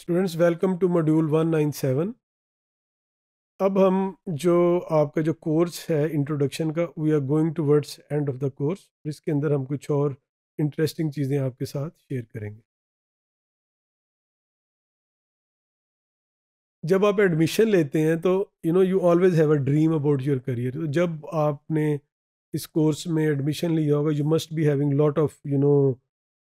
students welcome to module 197 अब हम जो आपका जो कोर्स है इंट्रोडक्शन का we are going towards end of the course इसके अंदर हम कुछ और इंटरेस्टिंग चीज़ें आपके साथ शेयर करेंगे जब आप एडमिशन लेते हैं तो you know you always have a dream about your career तो जब आपने इस कोर्स में एडमिशन लिया होगा you must be having lot of you know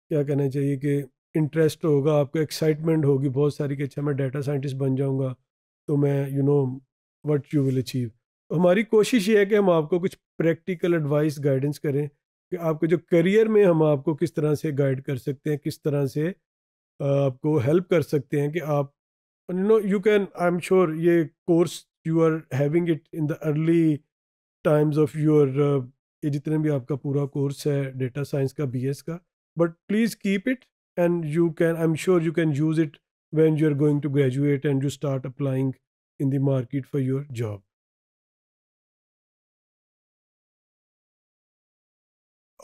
क्या कहना चाहिए कि इंटरेस्ट होगा आपको एक्साइटमेंट होगी बहुत सारी कि अच्छा मैं डाटा साइंटिस्ट बन जाऊँगा तो मैं you know what you will achieve हमारी कोशिश ये है कि हम आपको कुछ प्रैक्टिकल एडवाइस गाइडेंस करें कि आपके जो करियर में हम आपको किस तरह से गाइड कर सकते हैं किस तरह से आपको हेल्प कर सकते हैं कि आप you know you can I am sure ये course you are having it in the early times of your ये जितने भी आपका पूरा कोर्स है डेटा साइंस का बी का but please keep it and you can i'm sure you can use it when you're going to graduate and you start applying in the market for your job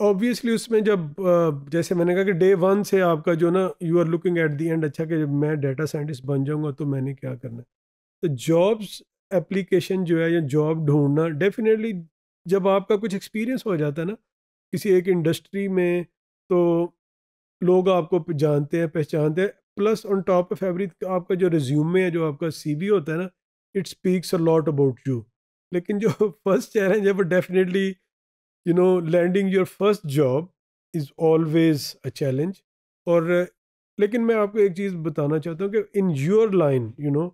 obviously उसमें जब जैसे मैंने कहा कि day one से आपका जो ना you are looking at the end अच्छा कि जब मैं डाटा साइंटिस्ट बन जाऊंगा तो मैंने क्या करना है तो जॉब्स एप्लीकेशन जो है या जॉब ढूंढना डेफिनेटली जब आपका कुछ एक्सपीरियंस हो जाता है ना किसी एक इंडस्ट्री में तो लोग आपको जानते हैं पहचानते हैं plus on top of every आपका जो रिज्यूमे है जो आपका सीवी होता है ना it speaks a lot about you लेकिन जो फर्स्ट चैलेंज है वो definitely you know landing your first job is always a challenge और लेकिन मैं आपको एक चीज़ बताना चाहता हूँ कि in your line you know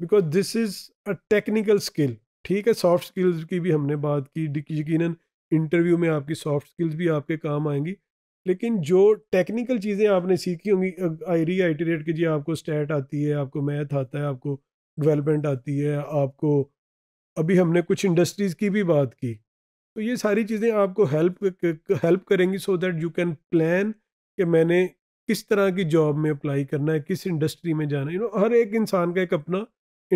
because this is a technical skill ठीक है सॉफ्ट स्किल्स की भी हमने बात की यकीन इंटरव्यू में आपकी सॉफ्ट स्किल्स भी आपके काम आएंगी लेकिन जो टेक्निकल चीज़ें आपने सीखी होंगी आई री आइटरेट की जी आपको स्टैट आती है आपको मैथ आता है आपको डेवलपमेंट आती है आपको अभी हमने कुछ इंडस्ट्रीज़ की भी बात की तो ये सारी चीज़ें आपको हेल्प हेल्प करेंगी so that you can plan कि मैंने किस तरह की जॉब में अप्लाई करना है किस इंडस्ट्री में जाना है यू नो हर एक इंसान का एक अपना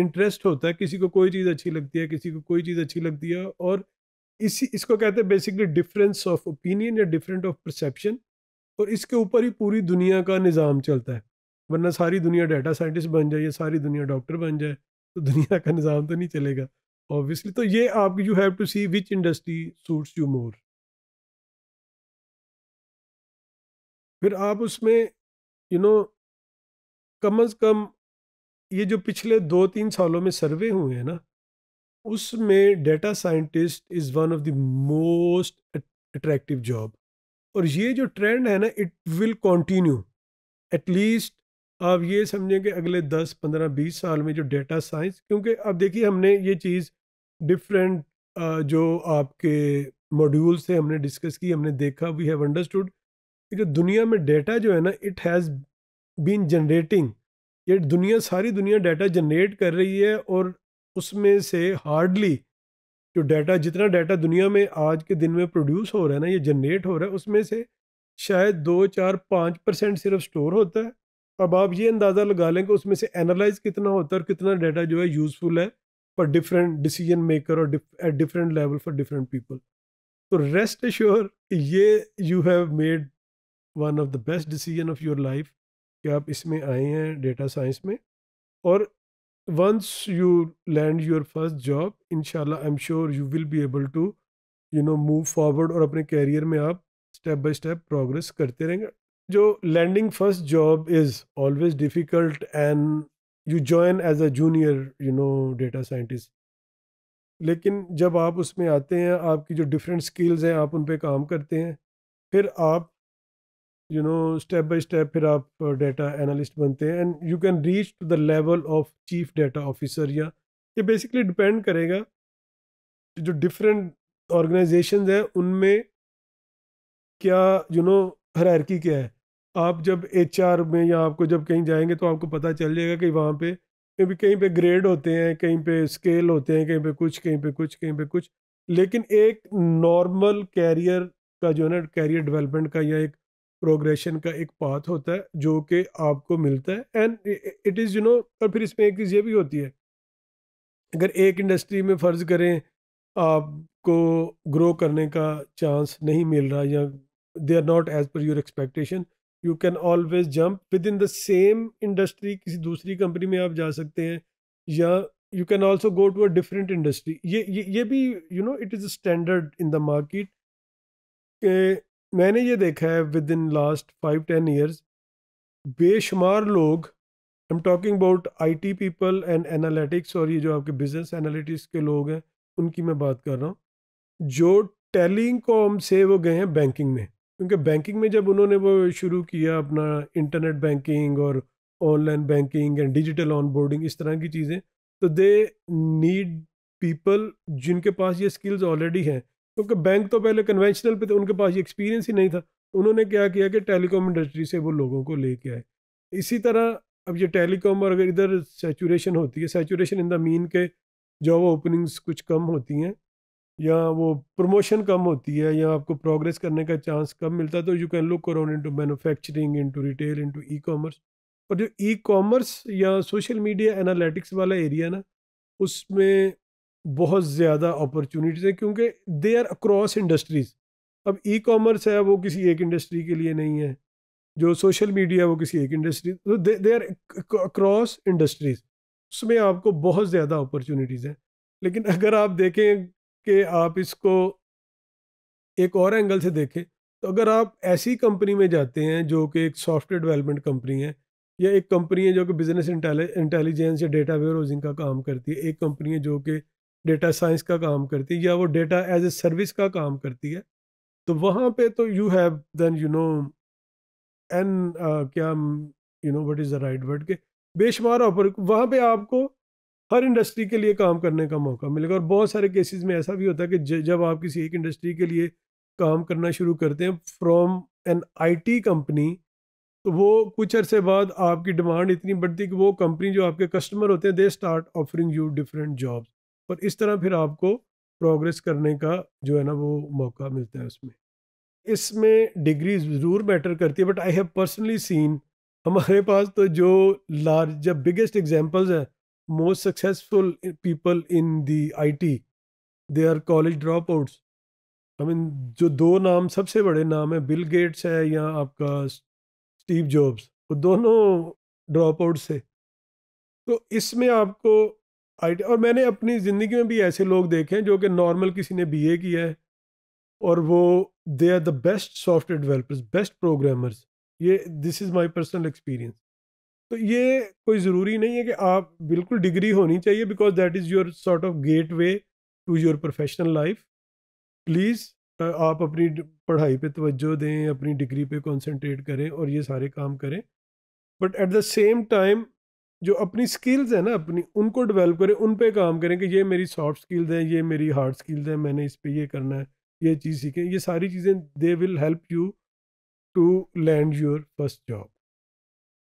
इंटरेस्ट होता है किसी को कोई चीज़ अच्छी लगती है किसी को कोई चीज़ अच्छी लगती है और इसी इसको कहते हैं बेसिकली डिफरेंस ऑफ ओपिनियन या डिफरेंट ऑफ परसेप्शन और इसके ऊपर ही पूरी दुनिया का निज़ाम चलता है वरना सारी दुनिया डाटा साइंटिस्ट बन जाए या सारी दुनिया डॉक्टर बन जाए तो दुनिया का निज़ाम तो नहीं चलेगा ऑब्वियसली तो ये आप you have to see which industry suits you more फिर आप उसमें यू नो कम अज़ कम ये जो पिछले दो तीन सालों में सर्वे हुए हैं ना उसमें data scientist is one of the most attractive job और ये जो ट्रेंड है ना इट विल कंटिन्यू एटलीस्ट आप ये समझें कि अगले 10 15 20 साल में जो डेटा साइंस क्योंकि अब देखिए हमने ये चीज़ डिफरेंट जो आपके मॉड्यूल से हमने डिस्कस की हमने देखा वी हैव अंडरस्टूड कि जो दुनिया में डेटा जो है ना इट हैज़ बीन जनरेटिंग ये दुनिया सारी दुनिया डाटा जनरेट कर रही है और उसमें से हार्डली जो डाटा जितना डाटा दुनिया में आज के दिन में प्रोड्यूस हो रहा है ना ये जनरेट हो रहा है उसमें से शायद दो चार पाँच परसेंट सिर्फ स्टोर होता है अब आप ये अंदाज़ा लगा लें कि उसमें से एनालाइज कितना होता है और कितना डाटा जो है यूज़फुल है फॉर डिफरेंट डिसीजन मेकर और at different level for different people तो रेस्ट श्योर ये you have made one of the best decision of your life कि आप इसमें आए हैं डेटा साइंस में और once you land your first job inshallah i'm sure you will be able to you know move forward और अपने career में आप step by step progress करते रहेंगे जो landing first job is always difficult and you join as a junior you know data scientist लेकिन जब आप उसमें आते हैं आपकी जो डिफरेंट स्किल्स हैं आप उन पे काम करते हैं फिर आप you know step by step फिर आप डेटा uh, एनालिस्ट बनते हैं and you can reach to the level of chief data officer या ये बेसिकली डिपेंड करेगा जो डिफरेंट ऑर्गेनाइजेशन हैं उनमें क्या यू नो हरारकी क्या है आप जब एच में या आपको जब कहीं जाएंगे तो आपको पता चल जाएगा कि वहाँ पे कभी कहीं पे ग्रेड होते हैं कहीं पे स्केल होते हैं कहीं पे कुछ कहीं पे कुछ कहीं पे कुछ लेकिन एक नॉर्मल कैरियर का जो है ना कैरियर डेवलपमेंट का या एक प्रोग्रेशन का एक पाथ होता है जो कि आपको मिलता है and it is you know और फिर इसमें एक चीज़ ये भी होती है अगर एक इंडस्ट्री में फ़र्ज़ करें आपको ग्रो करने का चांस नहीं मिल रहा या they are not as per your expectation you can always jump within the same industry किसी दूसरी कंपनी में आप जा सकते हैं या you can also go to a different industry ये ये ये भी you know it is a standard in the market मैंने ये देखा है within last five ten years बेशुमार लोग I am talking about IT people and analytics और ये जो आपके बिजनेस एनालिटिक्स के लोग हैं उनकी मैं बात कर रहा हूँ जो टेलिंग कॉम से वो गए हैं बैंकिंग में क्योंकि बैंकिंग में जब उन्होंने वो शुरू किया अपना इंटरनेट बैंकिंग और online banking and digital onboarding इस तरह की चीज़ें तो दे नीड पीपल जिनके पास ये स्किल्स ऑलरेडी हैं क्योंकि बैंक तो पहले कन्वेंशनल पे थे उनके पास ये एक्सपीरियंस ही नहीं था तो उन्होंने क्या किया कि टेलीकॉम इंडस्ट्री से वो लोगों को लेके आए इसी तरह अब ये टेलीकॉम और अगर इधर सेचूरेशन होती है सेचूरेशन इन द मीन के जॉब ओपनिंग्स कुछ कम होती हैं या वो प्रमोशन कम होती है या आपको प्रोग्रेस करने का चांस कम मिलता है तो you can look around into manufacturing into retail into ecommerce और जो ई कॉमर्स या सोशल मीडिया एनालिटिक्स वाला एरिया ना उसमें बहुत ज़्यादा अपॉर्चुनिटीज़ हैं क्योंकि दे आर अक्रॉस इंडस्ट्रीज़ अब ई कॉमर्स है वो किसी एक इंडस्ट्री के लिए नहीं है जो सोशल मीडिया है वो किसी एक इंडस्ट्री तो दे आर अक्रॉस इंडस्ट्रीज़ उसमें आपको बहुत ज़्यादा अपॉर्चुनिटीज़ हैं लेकिन अगर आप देखें कि आप इसको एक और एंगल से देखें तो अगर आप ऐसी कंपनी में जाते हैं जो कि एक सॉफ्टवेयर डेवलपमेंट कंपनी है या एक कंपनी है जो कि बिज़नेस इंटेलिजेंस या डेटा वेयर का काम करती है एक कंपनी है जो कि डेटा साइंस का काम करती है या वो डेटा एज ए सर्विस का काम करती है तो वहाँ पे तो you have then you know an क्या you know what is the right word के बेशुमार ऑपर वहाँ पे आपको हर इंडस्ट्री के लिए काम करने का मौका मिलेगा और बहुत सारे केसेस में ऐसा भी होता है कि जब आप किसी एक इंडस्ट्री के लिए काम करना शुरू करते हैं फ्रॉम एन आईटी कंपनी तो वो कुछ अरसे बाद आपकी डिमांड इतनी बढ़ती कि वो कंपनी जो आपके कस्टमर होते हैं they start offering you different jobs और इस तरह फिर आपको प्रोग्रेस करने का जो है ना वो मौका मिलता है उसमें इसमें डिग्री ज़रूर मैटर करती है but I have personally seen हमारे पास तो जो लार्ज बिगेस्ट एग्जांपल्स हैं most successful people in the IT they are college dropouts I mean जो दो नाम सबसे बड़े नाम है बिल गेट्स है या आपका स्टीव जॉब्स वो दोनों ड्रॉप आउट्स है तो इसमें आपको आई और मैंने अपनी ज़िंदगी में भी ऐसे लोग देखे हैं जो कि नॉर्मल किसी ने ए किया है और वो they are the best software developers best programmers ये this is my personal experience तो ये कोई ज़रूरी नहीं है कि आप बिल्कुल डिग्री होनी चाहिए because that is your sort of gateway to your professional life please आप अपनी पढ़ाई पे तवज्जो दें अपनी डिग्री पे कंसंट्रेट करें और ये सारे काम करें but at the same time जो अपनी स्किल्स है ना अपनी उनको डेवलप करें उन पे काम करें कि ये मेरी सॉफ्ट स्किल्स हैं ये मेरी हार्ड स्किल्स हैं मैंने इस पे ये करना है ये चीज़ सीखें ये सारी चीज़ें they will help you to land your first job